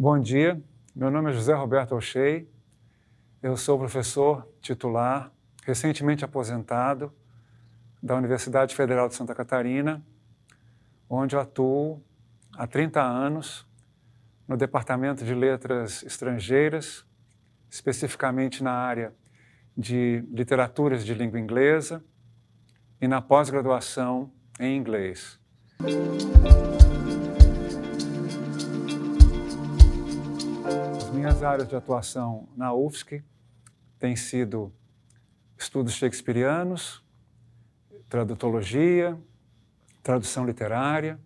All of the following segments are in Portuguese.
Bom dia, meu nome é José Roberto Ochei, eu sou professor titular, recentemente aposentado, da Universidade Federal de Santa Catarina, onde eu atuo há 30 anos no Departamento de Letras Estrangeiras, especificamente na área de literaturas de língua inglesa e na pós-graduação em inglês. minhas áreas de atuação na UFSC têm sido estudos shakespearianos, tradutologia, tradução literária,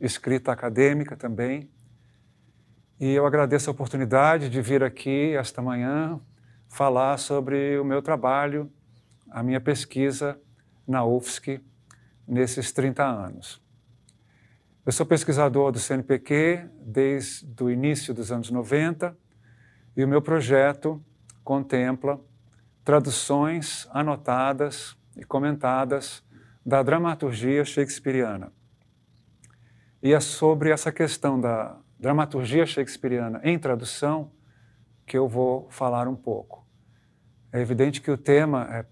escrita acadêmica também. E eu agradeço a oportunidade de vir aqui esta manhã falar sobre o meu trabalho, a minha pesquisa na UFSC nesses 30 anos. Eu sou pesquisador do CNPq desde o início dos anos 90 e o meu projeto contempla traduções anotadas e comentadas da dramaturgia shakespeariana. E é sobre essa questão da dramaturgia shakespeariana em tradução que eu vou falar um pouco. É evidente que o tema é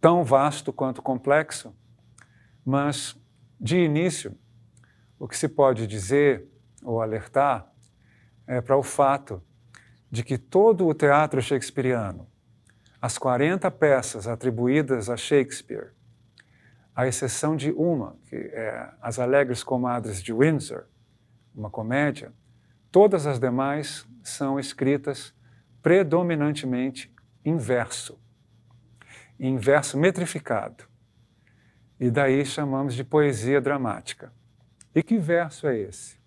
tão vasto quanto complexo, mas, de início, o que se pode dizer ou alertar é para o fato de que todo o teatro shakespeariano, as 40 peças atribuídas a Shakespeare, à exceção de uma, que é As Alegres Comadres de Windsor, uma comédia, todas as demais são escritas predominantemente em verso, em verso metrificado. E daí chamamos de poesia dramática. E que verso é esse?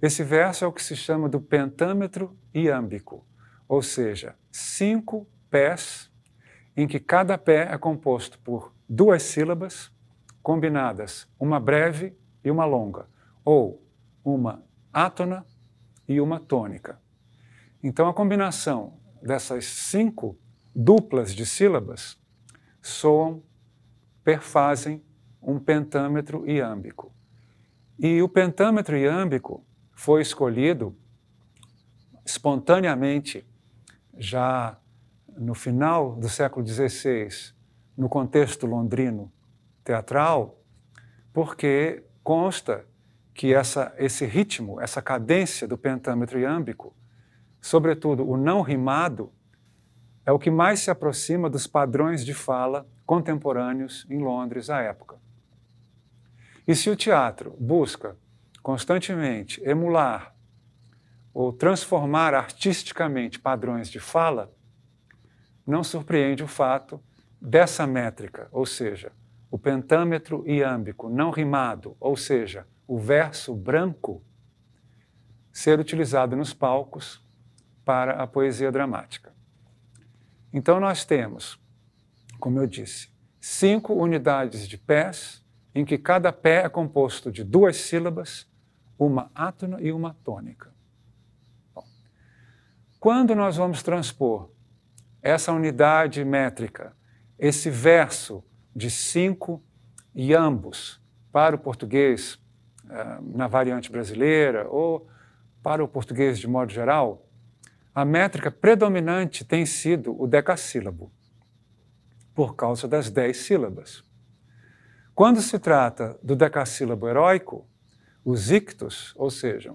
Esse verso é o que se chama do pentâmetro iâmbico, ou seja, cinco pés em que cada pé é composto por duas sílabas combinadas, uma breve e uma longa, ou uma átona e uma tônica. Então, a combinação dessas cinco duplas de sílabas soam, perfazem um pentâmetro iâmbico. E o pentâmetro iâmbico foi escolhido espontaneamente já no final do século XVI, no contexto londrino teatral, porque consta que essa, esse ritmo, essa cadência do pentâmetro iâmbico, sobretudo o não rimado, é o que mais se aproxima dos padrões de fala contemporâneos em Londres à época. E se o teatro busca constantemente emular ou transformar artisticamente padrões de fala, não surpreende o fato dessa métrica, ou seja, o pentâmetro iâmbico não rimado, ou seja, o verso branco, ser utilizado nos palcos para a poesia dramática. Então, nós temos, como eu disse, cinco unidades de pés, em que cada pé é composto de duas sílabas uma átona e uma tônica. Bom, quando nós vamos transpor essa unidade métrica, esse verso de cinco iambos para o português eh, na variante brasileira ou para o português de modo geral, a métrica predominante tem sido o decassílabo, por causa das dez sílabas. Quando se trata do decassílabo heróico, os ictus, ou seja,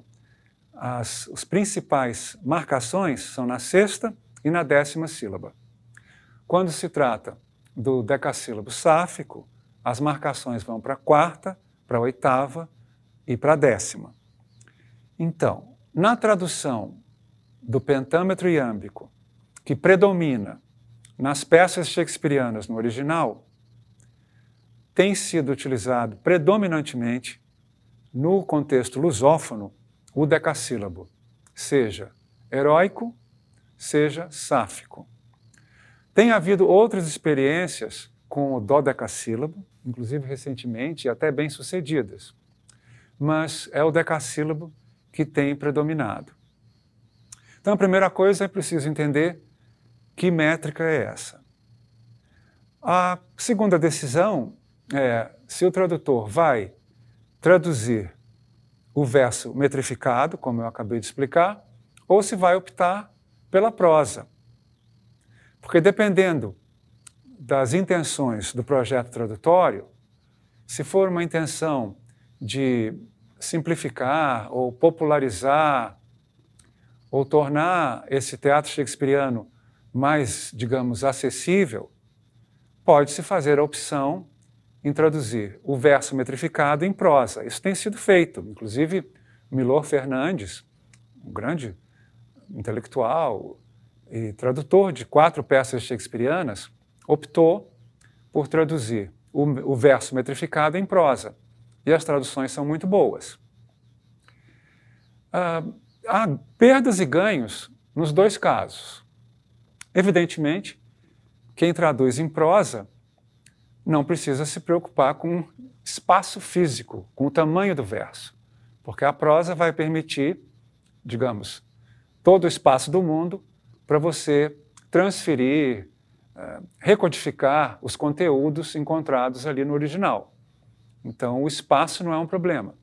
as, as principais marcações são na sexta e na décima sílaba. Quando se trata do decassílabo sáfico, as marcações vão para a quarta, para a oitava e para a décima. Então, na tradução do pentâmetro iâmbico, que predomina nas peças shakespearianas no original, tem sido utilizado predominantemente no contexto lusófono, o decassílabo, seja heróico, seja sáfico. Tem havido outras experiências com o dodecassílabo, inclusive recentemente, até bem-sucedidas, mas é o decassílabo que tem predominado. Então, a primeira coisa é preciso entender que métrica é essa. A segunda decisão é se o tradutor vai traduzir o verso metrificado, como eu acabei de explicar, ou se vai optar pela prosa. Porque dependendo das intenções do projeto tradutório, se for uma intenção de simplificar ou popularizar ou tornar esse teatro shakespeariano mais, digamos, acessível, pode-se fazer a opção em traduzir o verso metrificado em prosa. Isso tem sido feito. Inclusive, Milor Fernandes, um grande intelectual e tradutor de quatro peças shakespearianas, optou por traduzir o, o verso metrificado em prosa. E as traduções são muito boas. Ah, há perdas e ganhos nos dois casos. Evidentemente, quem traduz em prosa não precisa se preocupar com espaço físico, com o tamanho do verso, porque a prosa vai permitir, digamos, todo o espaço do mundo para você transferir, eh, recodificar os conteúdos encontrados ali no original. Então, o espaço não é um problema.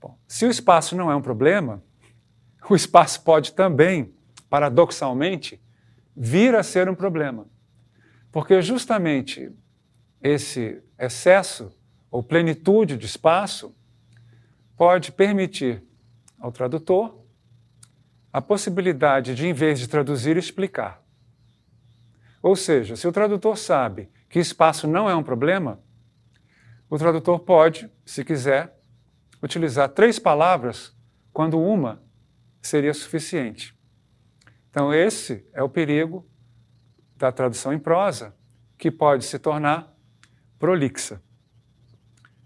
Bom, se o espaço não é um problema, o espaço pode também, paradoxalmente, vir a ser um problema. Porque justamente esse excesso ou plenitude de espaço pode permitir ao tradutor a possibilidade de, em vez de traduzir, explicar. Ou seja, se o tradutor sabe que espaço não é um problema, o tradutor pode, se quiser, utilizar três palavras quando uma seria suficiente. Então, esse é o perigo da tradução em prosa, que pode se tornar prolixa.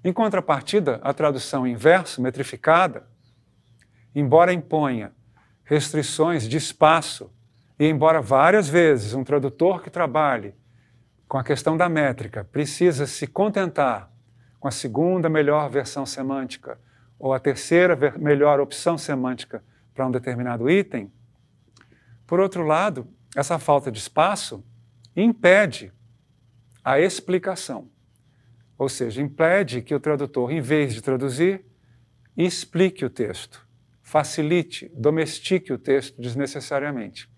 Em contrapartida, a tradução em verso, metrificada, embora imponha restrições de espaço, e embora várias vezes um tradutor que trabalhe com a questão da métrica precisa se contentar com a segunda melhor versão semântica ou a terceira melhor opção semântica para um determinado item, por outro lado, essa falta de espaço impede a explicação. Ou seja, impede que o tradutor, em vez de traduzir, explique o texto, facilite, domestique o texto desnecessariamente.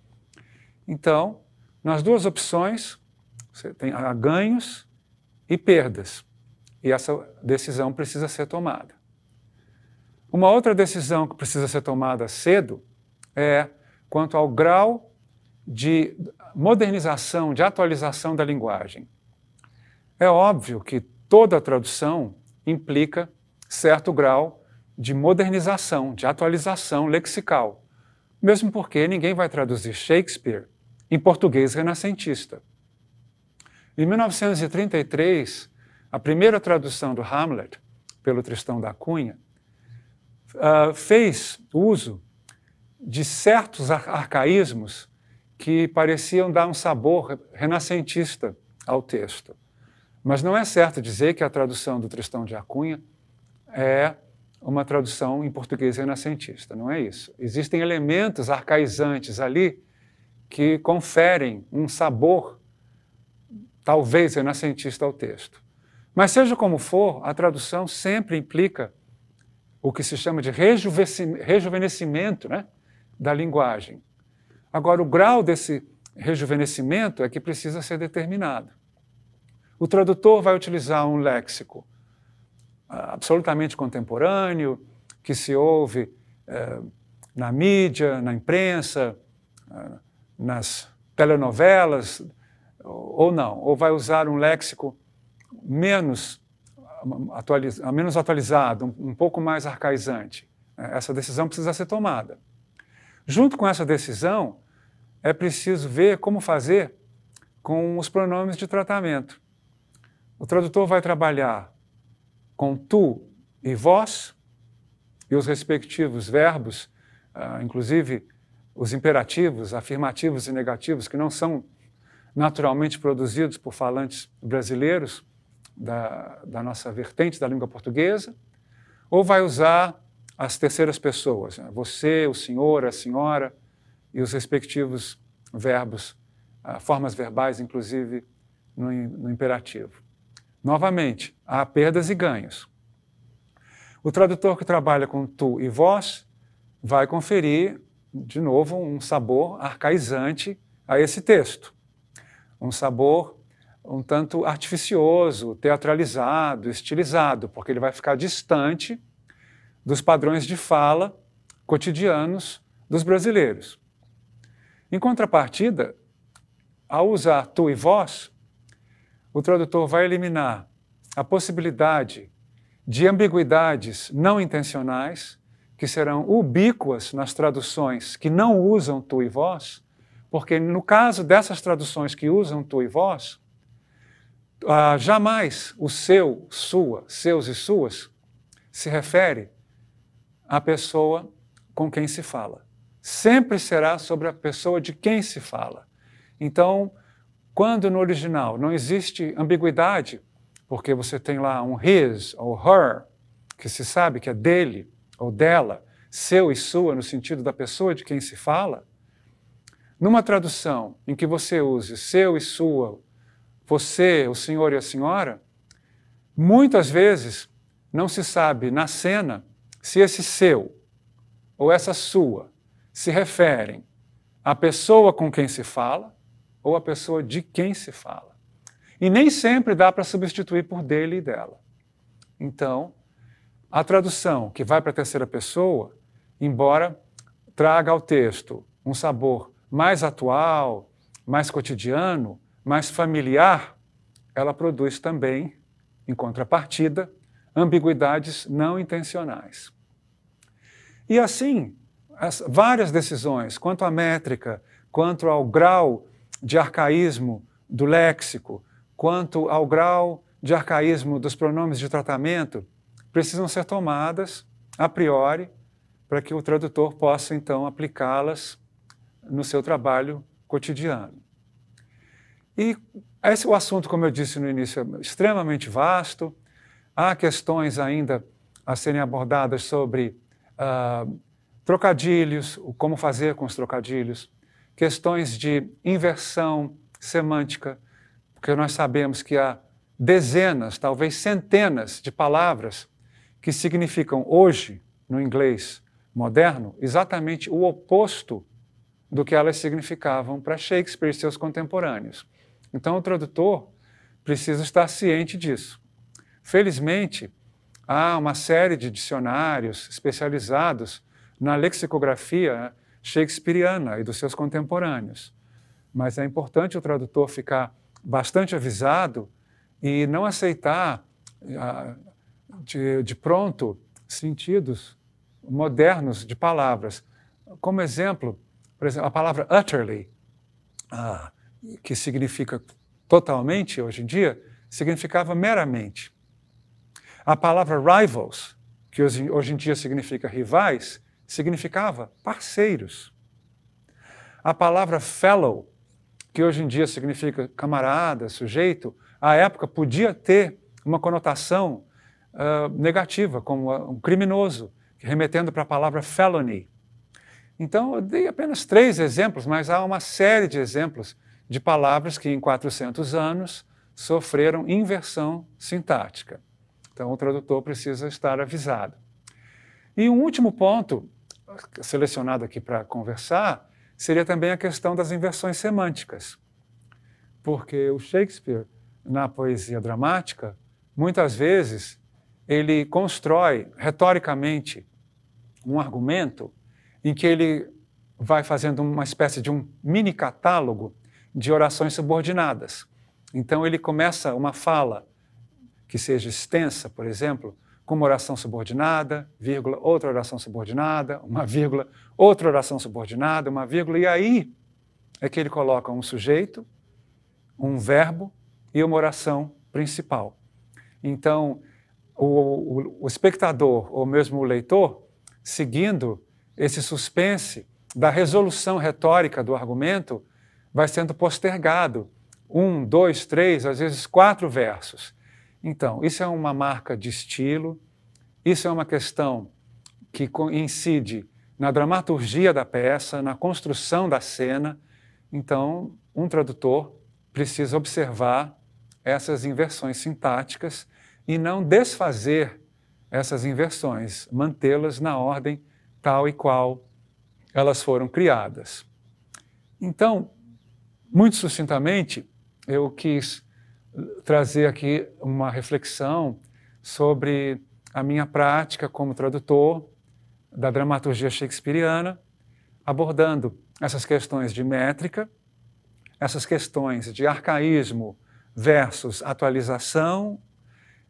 Então, nas duas opções, você tem ganhos e perdas. E essa decisão precisa ser tomada. Uma outra decisão que precisa ser tomada cedo é quanto ao grau de modernização, de atualização da linguagem. É óbvio que toda tradução implica certo grau de modernização, de atualização lexical, mesmo porque ninguém vai traduzir Shakespeare em português renascentista. Em 1933, a primeira tradução do Hamlet, pelo Tristão da Cunha, ah, fez uso de certos arcaísmos que pareciam dar um sabor renascentista ao texto. Mas não é certo dizer que a tradução do Tristão de Acunha é uma tradução em português renascentista, não é isso. Existem elementos arcaizantes ali que conferem um sabor talvez renascentista ao texto. Mas seja como for, a tradução sempre implica o que se chama de rejuvenescimento né, da linguagem. Agora, o grau desse rejuvenescimento é que precisa ser determinado. O tradutor vai utilizar um léxico ah, absolutamente contemporâneo, que se ouve eh, na mídia, na imprensa, ah, nas telenovelas, ou não, ou vai usar um léxico menos, ah, atualiz, menos atualizado, um pouco mais arcaizante. Eh, essa decisão precisa ser tomada. Junto com essa decisão, é preciso ver como fazer com os pronomes de tratamento. O tradutor vai trabalhar com tu e vós e os respectivos verbos, ah, inclusive os imperativos, afirmativos e negativos, que não são naturalmente produzidos por falantes brasileiros da, da nossa vertente da língua portuguesa, ou vai usar as terceiras pessoas, né? você, o senhor, a senhora, e os respectivos verbos, ah, formas verbais, inclusive, no imperativo. Novamente, há perdas e ganhos. O tradutor que trabalha com tu e vós vai conferir, de novo, um sabor arcaizante a esse texto. Um sabor um tanto artificioso, teatralizado, estilizado, porque ele vai ficar distante dos padrões de fala cotidianos dos brasileiros. Em contrapartida, ao usar tu e vós, o tradutor vai eliminar a possibilidade de ambiguidades não intencionais, que serão ubíquas nas traduções que não usam tu e vós, porque no caso dessas traduções que usam tu e vós, ah, jamais o seu, sua, seus e suas se refere à pessoa com quem se fala sempre será sobre a pessoa de quem se fala. Então, quando no original não existe ambiguidade, porque você tem lá um his ou her, que se sabe que é dele ou dela, seu e sua, no sentido da pessoa de quem se fala, numa tradução em que você use seu e sua, você, o senhor e a senhora, muitas vezes não se sabe na cena se esse seu ou essa sua se referem à pessoa com quem se fala ou à pessoa de quem se fala. E nem sempre dá para substituir por dele e dela. Então, a tradução que vai para a terceira pessoa, embora traga ao texto um sabor mais atual, mais cotidiano, mais familiar, ela produz também, em contrapartida, ambiguidades não intencionais. E assim, as, várias decisões quanto à métrica, quanto ao grau de arcaísmo do léxico, quanto ao grau de arcaísmo dos pronomes de tratamento, precisam ser tomadas a priori para que o tradutor possa então aplicá-las no seu trabalho cotidiano. E esse é o assunto, como eu disse no início, é extremamente vasto. Há questões ainda a serem abordadas sobre uh, Trocadilhos, o como fazer com os trocadilhos, questões de inversão semântica, porque nós sabemos que há dezenas, talvez centenas de palavras que significam hoje, no inglês moderno, exatamente o oposto do que elas significavam para Shakespeare e seus contemporâneos. Então, o tradutor precisa estar ciente disso. Felizmente, há uma série de dicionários especializados na lexicografia shakespeariana e dos seus contemporâneos. Mas é importante o tradutor ficar bastante avisado e não aceitar ah, de, pronto sentidos modernos de palavras. Como exemplo, por exemplo, a palavra utterly, ah, que significa totalmente hoje em dia, significava meramente. A palavra rivals, que hoje em dia significa rivais, significava parceiros. A palavra fellow, que hoje em dia significa camarada, sujeito, à época podia ter uma conotação uh, negativa, como um criminoso, remetendo para a palavra felony. Então, eu dei apenas três exemplos, mas há uma série de exemplos de palavras que em 400 anos sofreram inversão sintática. Então, o tradutor precisa estar avisado. E um último ponto, selecionado aqui para conversar, seria também a questão das inversões semânticas. Porque o Shakespeare, na poesia dramática, muitas vezes ele constrói retoricamente um argumento em que ele vai fazendo uma espécie de um mini catálogo de orações subordinadas. Então ele começa uma fala que seja extensa, por exemplo, uma oração subordinada, vírgula, outra oração subordinada, uma vírgula, outra oração subordinada, uma vírgula, e aí é que ele coloca um sujeito, um verbo e uma oração principal. Então, o, o, o espectador, ou mesmo o leitor, seguindo esse suspense da resolução retórica do argumento, vai sendo postergado um, dois, três, às vezes quatro versos. Então, isso é uma marca de estilo, isso é uma questão que incide na dramaturgia da peça, na construção da cena. Então, um tradutor precisa observar essas inversões sintáticas e não desfazer essas inversões, mantê-las na ordem tal e qual elas foram criadas. Então, muito sucintamente, eu quis trazer aqui uma reflexão sobre a minha prática como tradutor da dramaturgia shakespeariana, abordando essas questões de métrica, essas questões de arcaísmo versus atualização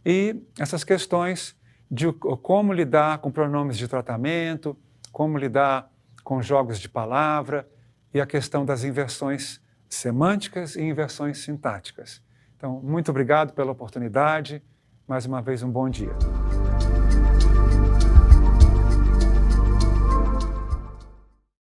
e essas questões de como lidar com pronomes de tratamento, como lidar com jogos de palavra e a questão das inversões semânticas e inversões sintáticas. Então, muito obrigado pela oportunidade. Mais uma vez, um bom dia.